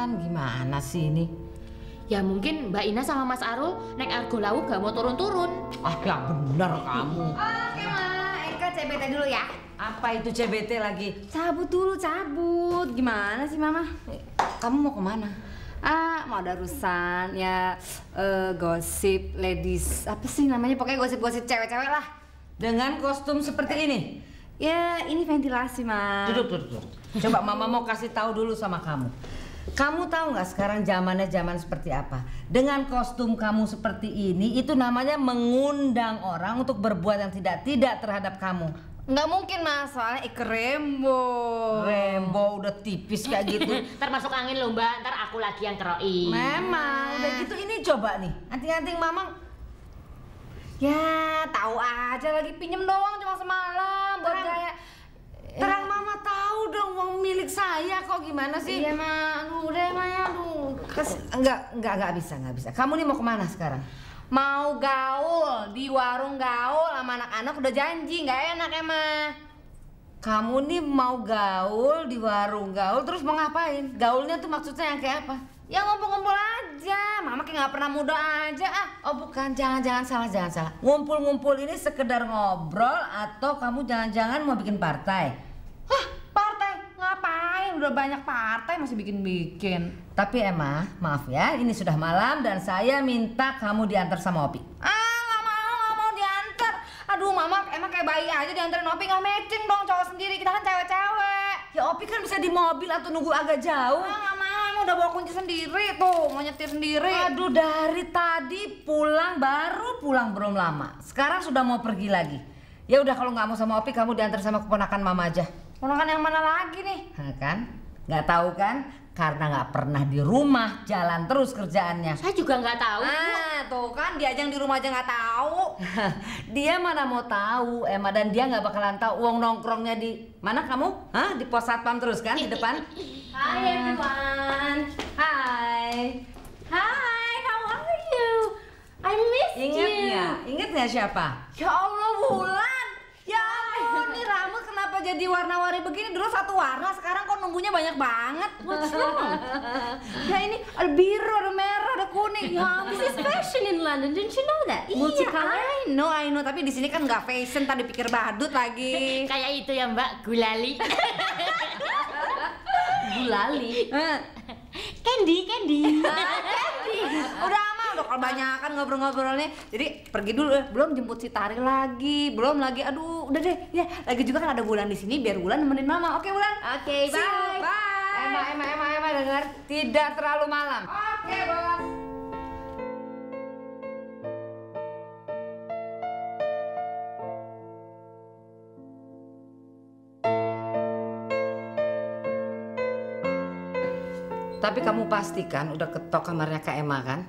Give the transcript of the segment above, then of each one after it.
Kan gimana sih ini? Ya mungkin Mbak Ina sama Mas Arul naik argo Lawu gak mau turun-turun. Ah gak bener kamu. Oke Ma, Eka CBT dulu ya. Apa itu CBT lagi? Cabut dulu, cabut. Gimana sih Mama? Kamu mau kemana? Ah, mau ada urusan ya uh, gosip ladies apa sih namanya pokoknya gosip-gosip cewek-cewek lah dengan kostum seperti ini ya ini ventilasi mas duduk duduk, duduk. coba mama mau kasih tahu dulu sama kamu kamu tahu nggak sekarang zamannya zaman seperti apa? Dengan kostum kamu seperti ini, itu namanya mengundang orang untuk berbuat yang tidak-tidak terhadap kamu. Nggak mungkin mas, soalnya ikut rembo Rembo udah tipis kayak gitu Termasuk angin loh mbak, ntar aku lagi yang keroin Memang, udah gitu ini coba nih Nanti anting mamang Ya tahu aja lagi pinjem doang cuma semalam buat Terang udah uang milik saya kok gimana sih? Iya, Ma. Aduh, udah, Ma, ya. Aduh. Kes, enggak, enggak, enggak bisa, enggak bisa. Kamu nih mau kemana sekarang? Mau gaul di warung gaul sama anak-anak udah janji, nggak enak emang. Kamu nih mau gaul di warung gaul terus mau ngapain? Gaulnya tuh maksudnya yang kayak apa? Ya ngumpul-ngumpul aja. Mama kayak nggak pernah muda aja ah. Oh bukan, jangan-jangan salah, jangan salah. Ngumpul-ngumpul ini sekedar ngobrol atau kamu jangan-jangan mau bikin partai? Hah? udah banyak partai masih bikin-bikin. Tapi Emma, maaf ya, ini sudah malam dan saya minta kamu diantar sama Opi. Ah, nggak mau, nggak mau diantar. Aduh, Mama, Emma kayak bayi aja diantarin Opi nggak matching dong cowok sendiri. Kita kan cewek-cewek. Ya Opi kan bisa di mobil atau nunggu agak jauh. Ah, nggak mau, Emma udah bawa kunci sendiri tuh, mau nyetir sendiri. Aduh, dari tadi pulang baru pulang belum lama. Sekarang sudah mau pergi lagi. Ya udah kalau nggak mau sama Opi, kamu diantar sama keponakan Mama aja. Ponakan yang mana lagi nih? Hah, kan? Gak tahu kan? Karena gak pernah di rumah, jalan terus kerjaannya. Saya juga gak tahu. Ah, tuh kan dia aja yang di rumah aja gak tahu. dia mana mau tahu, Emma dan dia gak bakalan tahu uang nongkrongnya di mana kamu? Hah, di pos satpam terus kan di depan? Hai everyone. Hai. Hai, how are you? I miss Ingat you. Ingat gak? Ingat nggak siapa? Ya Allah, Bulan. Ya ampun, ini rambut jadi warna-warni begini dulu satu warna sekarang kok nunggunya banyak banget what's ya ini ada biru ada merah ada kuning ya this is fashion in London don't you know that multicolor iya, I know I know tapi di sini kan nggak fashion tadi pikir badut lagi kayak itu ya mbak gulali gulali eh. candy candy ah, candy udah udah iya, kebanyakan ngobrol-ngobrolnya jadi pergi dulu eh, belum jemput si Tari lagi belum lagi aduh udah deh ya lagi juga kan ada bulan di sini biar bulan nemenin mama oke bulan oke okay, bye. bye bye Emma Emma Emma Emma dengar tidak terlalu malam oke okay, bulan Tapi kamu pastikan udah ketok kamarnya Kak Emma kan?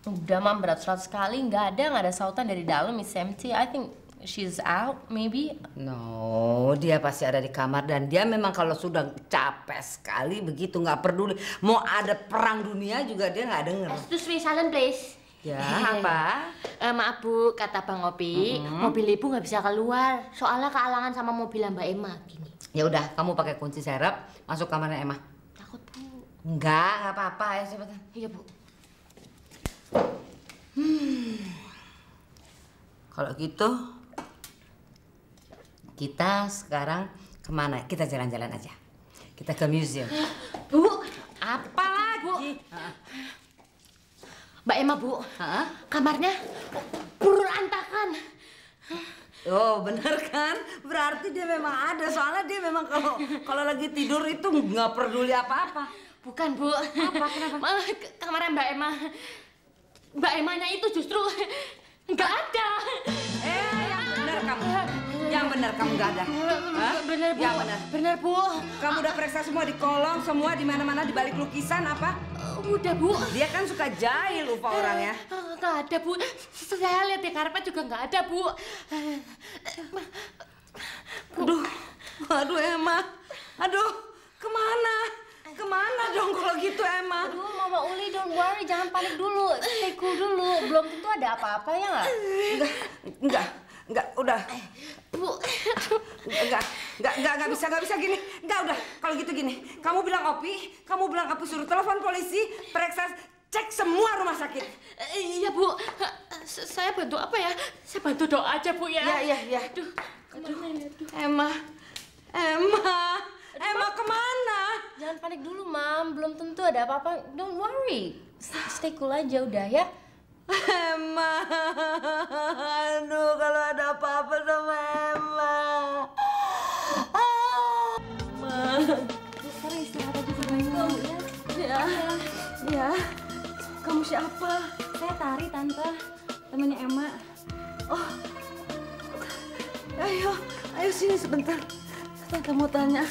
Udah mam berat serat sekali nggak ada nggak ada sautan dari dalam, Miss empty. I think she's out maybe. No, dia pasti ada di kamar dan dia memang kalau sudah capek sekali begitu nggak peduli mau ada perang dunia juga dia nggak dengar. terus me, silent please. Ya, eh, apa? Eh, maaf Bu, kata Bang Opi, mm -hmm. mobil Ibu nggak bisa keluar. Soalnya kealangan sama mobil Mbak Emma gini. Ya udah, kamu pakai kunci serep, masuk kamarnya Emma. Takut Bu. Enggak, nggak apa-apa ya cepetan. Iya Bu. Hmm. Kalau gitu, kita sekarang kemana? Kita jalan-jalan aja. Kita ke museum. Bu, apa lagi? Bu. Mbak Emma, Bu. Hah? Kamarnya berantakan. Oh bener kan? Berarti dia memang ada. Soalnya dia memang kalau kalau lagi tidur itu nggak peduli apa-apa. Bukan bu. Apa kenapa? Kamar Mbak Emma. Mbak Emanya itu justru nggak ada. Eh, yang ah. benar kamu. Yang benar kamu nggak ada. Benar bu. Yang benar. bu. Kamu udah periksa semua di kolong, semua di mana-mana di balik lukisan apa? Eh, udah bu. Dia kan suka jahil lupa eh, orangnya. Eh, nggak ada bu. Saya lihat di karpet juga nggak ada bu. bu. Aduh, aduh Emma, aduh kemana? Kemana dong kalau gitu Emma? Aduh, Mama Uli, don't worry, jangan panik dulu. Stay cool dulu, belum tentu ada apa-apa ya nggak? Enggak, enggak, enggak, udah. Bu, enggak, enggak, enggak, enggak bisa, enggak bisa gini. Enggak, udah, kalau gitu gini. Kamu bilang Opi, kamu bilang aku suruh telepon polisi, periksa, cek semua rumah sakit. Iya, Bu. Saya bantu apa ya? Saya bantu doa aja, Bu, ya. Iya, iya, iya. Aduh, ya, aduh. Emma, Emma. Aduh, eh, mau kemana? Jangan panik dulu, Mam. Belum tentu ada apa-apa. Don't worry. Stay cool aja udah ya. Emma, aduh kalau ada apa-apa sama Emma. Ah. Emma. Sekarang istirahat aja sama Emma. Ya. Ya. Kamu siapa? Saya Tari, Tante. Temannya Emma. Oh. Ayo, ayo sini sebentar. Tante mau tanya.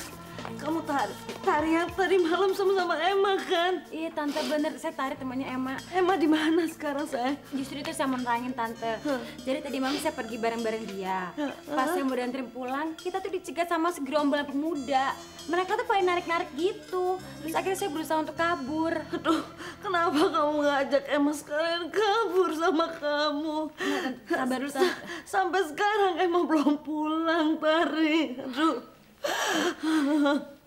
Kamu tar tari yang tadi malam sama-sama Emma kan? Iya tante bener, saya tarik temannya Emma. Emma di mana sekarang saya? Justru itu saya menerangin tante. Huh. Jadi tadi malam saya pergi bareng-bareng dia. Huh. Pas saya mau dianterin pulang, kita tuh dicegat sama segerombolan pemuda. Mereka tuh paling narik-narik gitu. Terus akhirnya saya berusaha untuk kabur. Aduh, kenapa kamu ngajak Emma sekalian kabur sama kamu? Nah, tante, sabar dulu, Sampai sekarang Emma belum pulang, Tari. Aduh.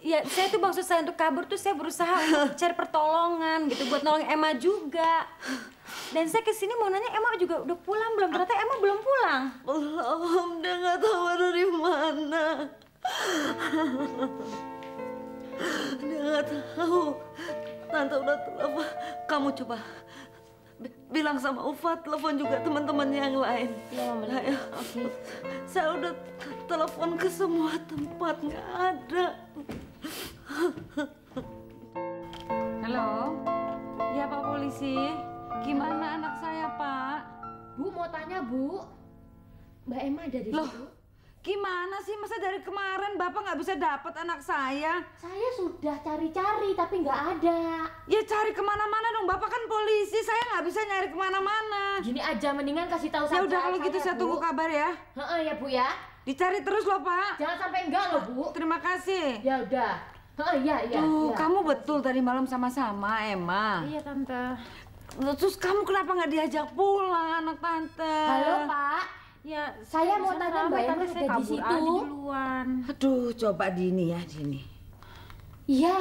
Ya, saya tuh maksud saya untuk kabur tuh saya berusaha untuk cari pertolongan gitu buat nolong Emma juga. Dan saya kesini mau nanya Emma juga udah pulang belum? Ternyata Emma belum pulang. Belum, dia nggak tahu dari mana. Dia nggak tahu. Tante udah telepon. Kamu coba bilang sama Ufa, telepon juga teman teman yang lain. Iya, Mama. Saya, okay. saya udah telepon ke semua tempat, nggak ada. Halo? Ya, Pak Polisi. Gimana anak saya, Pak? Bu, mau tanya, Bu. Mbak Emma ada di Loh. situ? Gimana sih masa dari kemarin bapak nggak bisa dapat anak saya? Saya sudah cari-cari tapi nggak ada. Ya cari kemana-mana dong, bapak kan polisi, saya nggak bisa nyari kemana-mana. Gini aja, mendingan kasih tahu saya. Ya udah kalau gitu ya, saya, tunggu kabar ya. Heeh ya bu ya. Dicari terus loh pak. Jangan sampai enggak loh bu. Terima kasih. Ya udah. Heeh ya ya. Tuh ya. kamu betul tadi malam sama-sama Emma. Iya tante. Terus kamu kenapa nggak diajak pulang anak tante? Halo pak saya mau tanya mbak Emma sudah ada di situ duluan. aduh coba dini ya dini iya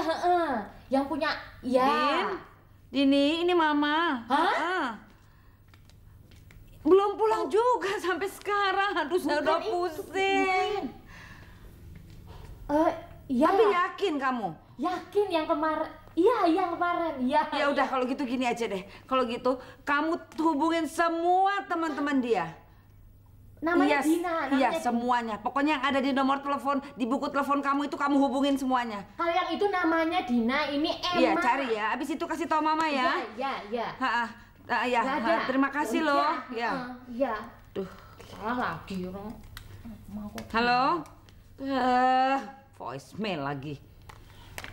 yang punya ya Din, dini ini mama Hah? belum pulang oh. juga sampai sekarang aduh saya udah pusing Eh, uh, ya. tapi yakin kamu yakin yang kemarin Iya, yang kemarin. Iya. Ya udah kalau gitu gini aja deh. Kalau gitu kamu hubungin semua teman-teman dia namanya yes. Iya Dina namanya iya semuanya pokoknya yang ada di nomor telepon di buku telepon kamu itu kamu hubungin semuanya kalau yang itu namanya Dina ini Emma iya cari ya abis itu kasih tau mama ya iya iya iya ya, terima kasih iya, loh Iya. iya duh salah lagi loh. Ya, halo eh uh, voicemail lagi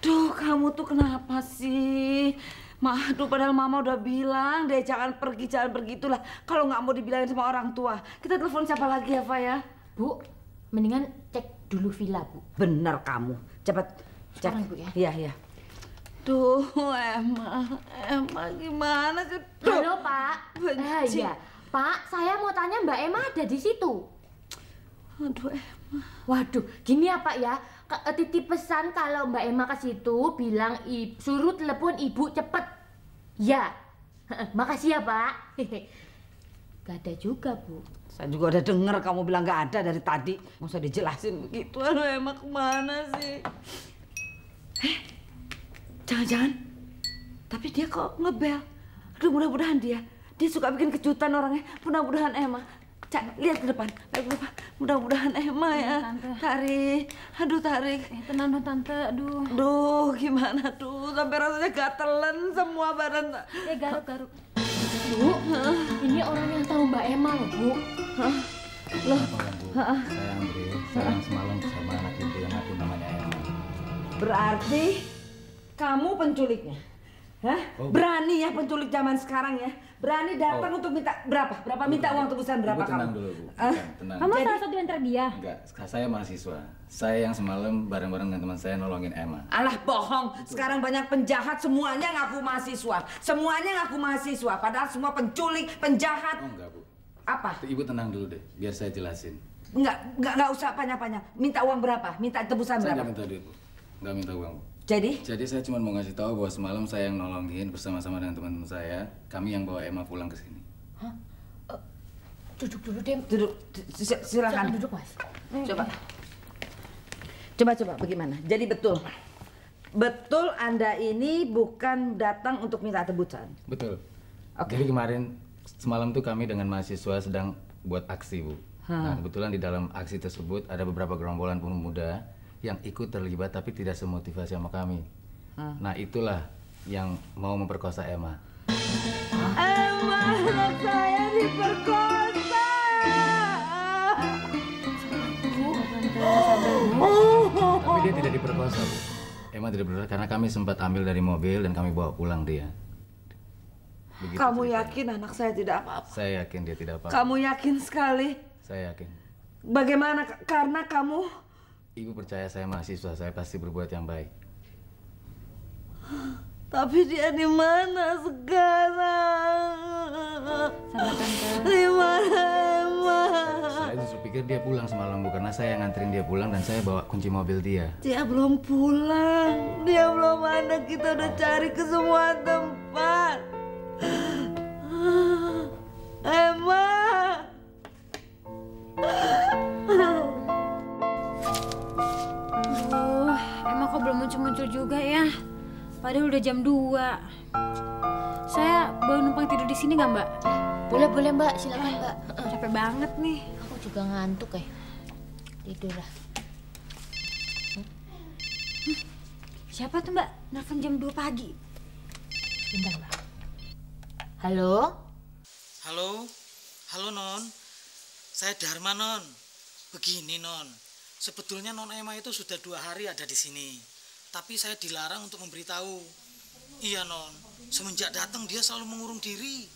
duh kamu tuh kenapa sih Ma, tuh padahal mama udah bilang deh jangan pergi, jangan pergi itulah. Kalau nggak mau dibilangin sama orang tua, kita telepon siapa lagi ya, Pak ya? Bu, mendingan cek dulu villa, Bu. Benar kamu. Cepat cek. Sekarang, Bu ya. Iya, iya. Tuh, Emma, Emma gimana sih? Tuh. Halo, Pak. Benci. Eh, iya. Pak, saya mau tanya Mbak Emma ada di situ. Aduh, Emma. Waduh, gini ya Pak ya. Eh, titip pesan kalau Mbak Emma ke situ bilang suruh telepon ibu cepet. Ya. Makasih ya, Pak. gak ada juga, Bu. Saya juga udah denger kamu bilang gak ada dari tadi. Mau saya dijelasin begitu. Aduh, Emma kemana sih? Eh, jangan-jangan. Tapi dia kok ngebel. Aduh, mudah-mudahan dia. Dia suka bikin kejutan orangnya. Mudah-mudahan Emma. Cak, lihat ke depan, lihat ke depan. Mudah-mudahan Emma ya. ya. Tante. Tarik, aduh tarik. Eh, tenang dong tante, aduh. Duh, gimana tuh? Sampai rasanya gatelan semua badan. Eh, garuk-garuk. Bu, Hah? ini orang yang tahu Mbak Emma loh, Bu. Hah? Loh. Ah. Saya Andre, saya ah. semalam bersama anak itu yang aku namanya Emma. Berarti kamu penculiknya? Hah? Oh, Berani ya penculik zaman sekarang ya? berani datang oh. untuk minta berapa? Berapa Bukan. minta uang tebusan berapa kamu? Eh? Tenang dulu, Bu. Uh, tenang. Kamu Jadi, salah satu antara dia? Enggak, saya mahasiswa. Saya yang semalam bareng-bareng dengan teman saya nolongin Emma. Alah bohong. Betul. Sekarang banyak penjahat semuanya ngaku mahasiswa. Semuanya ngaku mahasiswa padahal semua penculik, penjahat. Oh, enggak, Bu. Apa? Ibu tenang dulu deh, biar saya jelasin. Enggak, enggak, enggak usah panjang-panjang. Minta uang berapa? Minta tebusan saya berapa? Saya minta duit, Bu. Enggak minta uang, Bu. Jadi? Jadi saya cuma mau ngasih tahu bahwa semalam saya yang nolongin bersama-sama dengan teman-teman saya. Kami yang bawa Emma pulang ke sini. Hah? Uh, duduk dulu, Dem. Duduk. Silakan. Jangan duduk, Mas. Hmm. Coba. Coba coba bagaimana? Jadi betul. Betul Anda ini bukan datang untuk minta tebusan. Betul. Oke. Okay. Jadi kemarin semalam tuh kami dengan mahasiswa sedang buat aksi, Bu. Hmm. Nah, kebetulan di dalam aksi tersebut ada beberapa gerombolan pemuda yang ikut terlibat tapi tidak semotivasi sama kami. Hmm. Nah itulah yang mau memperkosa Emma. Emma saya diperkosa. tapi dia tidak diperkosa, Emma tidak diperkosa karena kami sempat ambil dari mobil dan kami bawa pulang dia. Begitu Kamu yakin anak saya tidak apa-apa? Saya yakin dia tidak apa-apa. Kamu yakin sekali? Saya yakin. Bagaimana karena kamu Ibu percaya saya mahasiswa, saya pasti berbuat yang baik. Tapi dia di mana sekarang? Di mana emang? Saya justru pikir dia pulang semalam bu, karena saya nganterin dia pulang dan saya bawa kunci mobil dia. Dia belum pulang, dia belum ada. Kita udah cari ke semua tempat. kok belum muncul-muncul juga ya? Padahal udah jam 2 Saya boleh numpang tidur di sini nggak mbak? Boleh boleh mbak, silakan mbak. Eh, capek banget nih. Aku juga ngantuk eh. Tidur lah. Hmm, siapa tuh mbak? Nelfon jam 2 pagi. Bentar mbak. Halo? Halo? Halo non. Saya Dharma non. Begini non Sebetulnya non Emma itu sudah dua hari ada di sini, tapi saya dilarang untuk memberitahu. Iya non, semenjak datang dia selalu mengurung diri.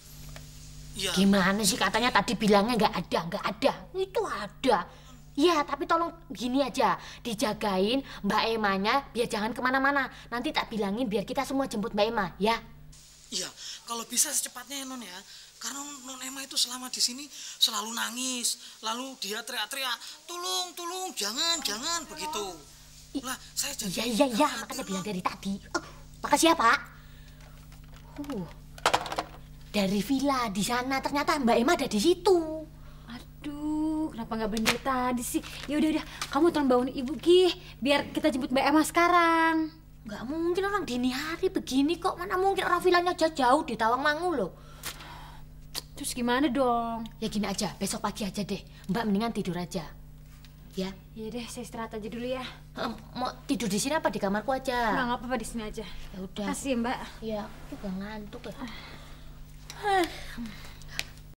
Iya. Gimana sih katanya tadi bilangnya nggak ada, nggak ada. Itu ada. Ya, tapi tolong gini aja, dijagain Mbak Emanya biar jangan kemana-mana. Nanti tak bilangin biar kita semua jemput Mbak Ema, ya? Iya, kalau bisa secepatnya ya, Non ya. Karena Non Emma itu selama di sini selalu nangis, lalu dia teriak-teriak, "Tolong, tolong, jangan, jangan!" begitu. Lah, saya jadi Iya, iya, iya, makanya bilang dari tadi. Oh, makasih ya, Pak. Uh. Dari villa di sana ternyata Mbak Emma ada di situ. Aduh, kenapa nggak bener tadi sih? Ya udah udah, kamu tolong bangun Ibu Ki, biar kita jemput Mbak Emma sekarang. Gak mungkin orang dini hari begini kok, mana mungkin orang vilanya jauh-jauh di Tawangmangu loh. Terus gimana dong? Ya gini aja, besok pagi aja deh. Mbak mendingan tidur aja. Ya? Iya deh, saya istirahat aja dulu ya. Um, mau tidur di sini apa di kamarku aja? Nggak, nah, apa-apa di sini aja. Ya udah. Kasih ya, Mbak. Ya, aku juga ngantuk ya. Hmm.